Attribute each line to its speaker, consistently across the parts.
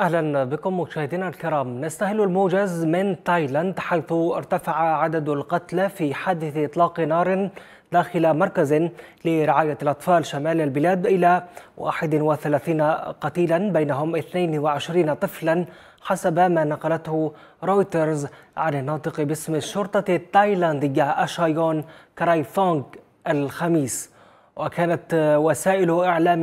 Speaker 1: أهلا بكم مشاهدينا الكرام نستهل الموجز من تايلاند حيث ارتفع عدد القتلى في حادث إطلاق نار داخل مركز لرعاية الأطفال شمال البلاد إلى 31 قتيلا بينهم 22 طفلا حسب ما نقلته رويترز عن الناطق باسم الشرطة التايلاندية أشايون كرايفونغ الخميس وكانت وسائل إعلام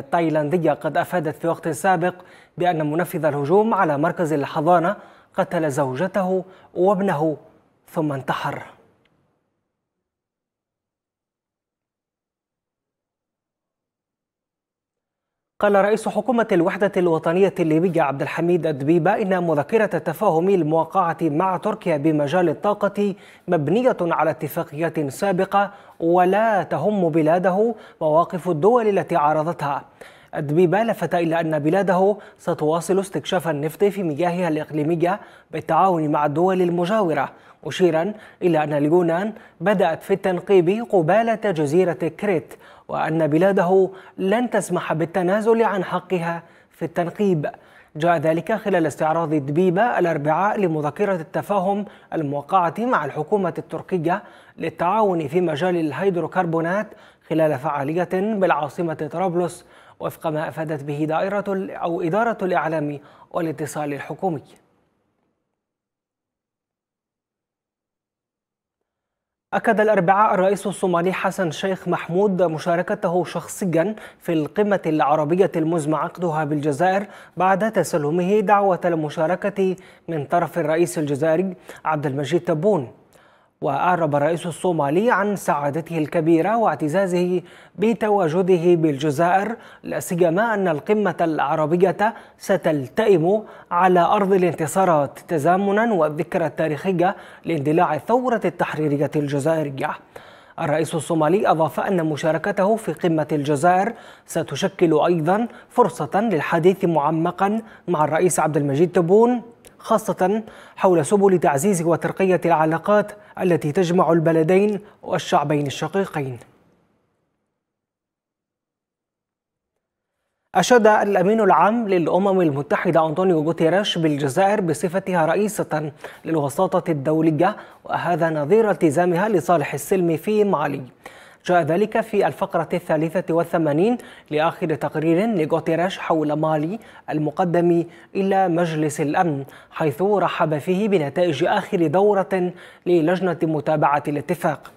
Speaker 1: تايلاندية قد أفادت في وقت سابق بأن منفذ الهجوم على مركز الحضانة قتل زوجته وابنه ثم انتحر قال رئيس حكومة الوحدة الوطنية الليبية عبد الحميد الدبيبة إن مذكرة التفاهم الموقعة مع تركيا بمجال الطاقة مبنية على اتفاقيات سابقة ولا تهم بلاده مواقف الدول التي عارضتها الدبيبة لفت إلى أن بلاده ستواصل استكشاف النفط في مياهها الإقليمية بالتعاون مع الدول المجاورة مشيرا إلى أن اليونان بدأت في التنقيب قبالة جزيرة كريت وأن بلاده لن تسمح بالتنازل عن حقها في التنقيب جاء ذلك خلال استعراض دبيبة الأربعاء لمذكرة التفاهم الموقعة مع الحكومة التركية للتعاون في مجال الهيدروكربونات خلال فعالية بالعاصمة طرابلس وفق ما أفادت به دائرة أو إدارة الإعلام والاتصال الحكومي أكد الأربعاء الرئيس الصومالي حسن شيخ محمود مشاركته شخصيا في القمة العربية المزمع عقدها بالجزائر بعد تسلمه دعوة المشاركة من طرف الرئيس الجزائري عبد المجيد تبون وأعرب الرئيس الصومالي عن سعادته الكبيرة واعتزازه بتواجده بالجزائر لا سيما أن القمة العربية ستلتئم على أرض الانتصارات تزامنا والذكرى التاريخية لاندلاع الثورة التحريرية الجزائرية الرئيس الصومالي أضاف أن مشاركته في قمة الجزائر ستشكل أيضا فرصة للحديث معمقا مع الرئيس عبد المجيد تبون خاصة حول سبل تعزيز وترقية العلاقات التي تجمع البلدين والشعبين الشقيقين. أشاد الأمين العام للأمم المتحدة أنطونيو غوتيريش بالجزائر بصفتها رئيسة للوساطة الدولية وهذا نظير التزامها لصالح السلم في مالي جاء ذلك في الفقرة الثالثة والثمانين لآخر تقرير لغوتيريش حول مالي المقدم إلى مجلس الأمن حيث رحب فيه بنتائج آخر دورة للجنة متابعة الاتفاق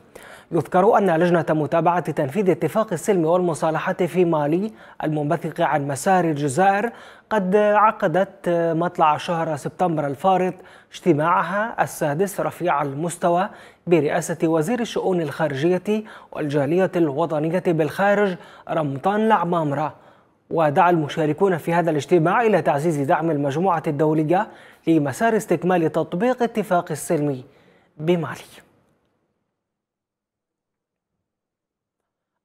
Speaker 1: يذكر أن لجنة متابعة تنفيذ اتفاق السلم والمصالحة في مالي المنبثق عن مسار الجزائر قد عقدت مطلع شهر سبتمبر الفارط اجتماعها السادس رفيع المستوى برئاسة وزير الشؤون الخارجية والجالية الوطنية بالخارج رمضان العمامرة ودعا المشاركون في هذا الاجتماع إلى تعزيز دعم المجموعة الدولية لمسار استكمال تطبيق اتفاق السلم بمالي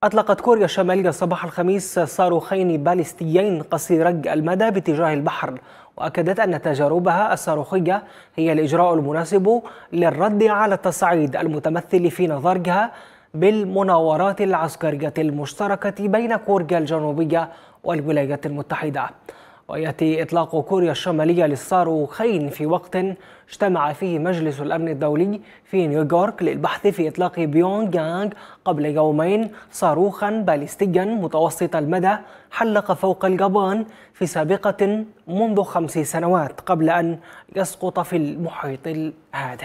Speaker 1: أطلقت كوريا الشمالية صباح الخميس صاروخين باليستيين قصيري المدى باتجاه البحر وأكدت أن تجاربها الصاروخية هي الإجراء المناسب للرد على التصعيد المتمثل في نظرها بالمناورات العسكرية المشتركة بين كوريا الجنوبية والولايات المتحدة ويأتي إطلاق كوريا الشمالية للصاروخين في وقت اجتمع فيه مجلس الأمن الدولي في نيويورك للبحث في إطلاق بيونغ يانغ قبل يومين صاروخا باليستيا متوسط المدى حلق فوق الجابان في سابقة منذ خمس سنوات قبل أن يسقط في المحيط الهادئ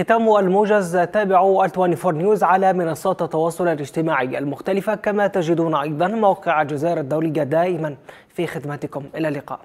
Speaker 1: ختام الموجز تابعوا ال 24 نيوز على منصات التواصل الاجتماعي المختلفة كما تجدون أيضا موقع الجزائر الدولية دائما في خدمتكم إلى اللقاء